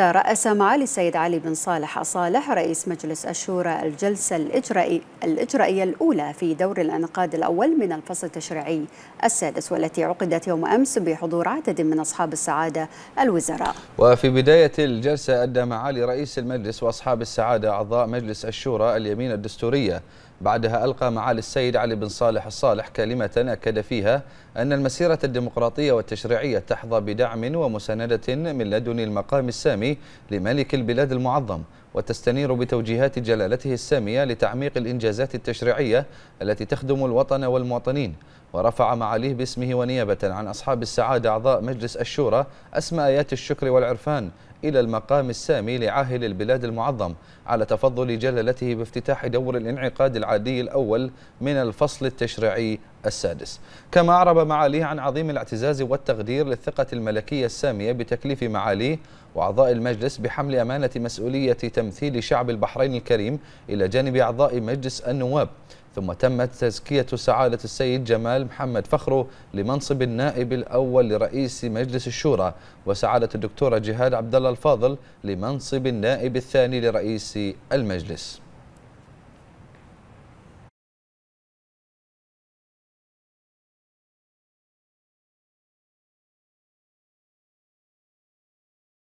رأس معالي السيد علي بن صالح صالح رئيس مجلس الشورى الجلسة الإجرائي الإجرائية الأولى في دور الأنقاد الأول من الفصل التشريعي السادس والتي عقدت يوم أمس بحضور عدد من أصحاب السعادة الوزراء وفي بداية الجلسة أدى معالي رئيس المجلس وأصحاب السعادة أعضاء مجلس الشورى اليمين الدستورية بعدها ألقى معالي السيد علي بن صالح الصالح كلمة أكد فيها أن المسيرة الديمقراطية والتشريعية تحظى بدعم ومساندة من لدن المقام السامي لملك البلاد المعظم وتستنير بتوجيهات جلالته السامية لتعميق الإنجازات التشريعية التي تخدم الوطن والمواطنين ورفع معاليه باسمه ونيابة عن أصحاب السعادة أعضاء مجلس الشورى أسماء آيات الشكر والعرفان إلى المقام السامي لعاهل البلاد المعظم على تفضل جلالته بافتتاح دور الانعقاد العادي الأول من الفصل التشريعي السادس كما أعرب معاليه عن عظيم الاعتزاز والتقدير للثقة الملكية السامية بتكليف معاليه وأعضاء المجلس بحمل أمانة مسؤولية تمثيل شعب البحرين الكريم إلى جانب أعضاء مجلس النواب ثم تمت تزكية سعادة السيد جمال محمد فخرو لمنصب النائب الأول لرئيس مجلس الشورى وسعادة الدكتورة جهاد عبد الله الفاضل لمنصب النائب الثاني لرئيس المجلس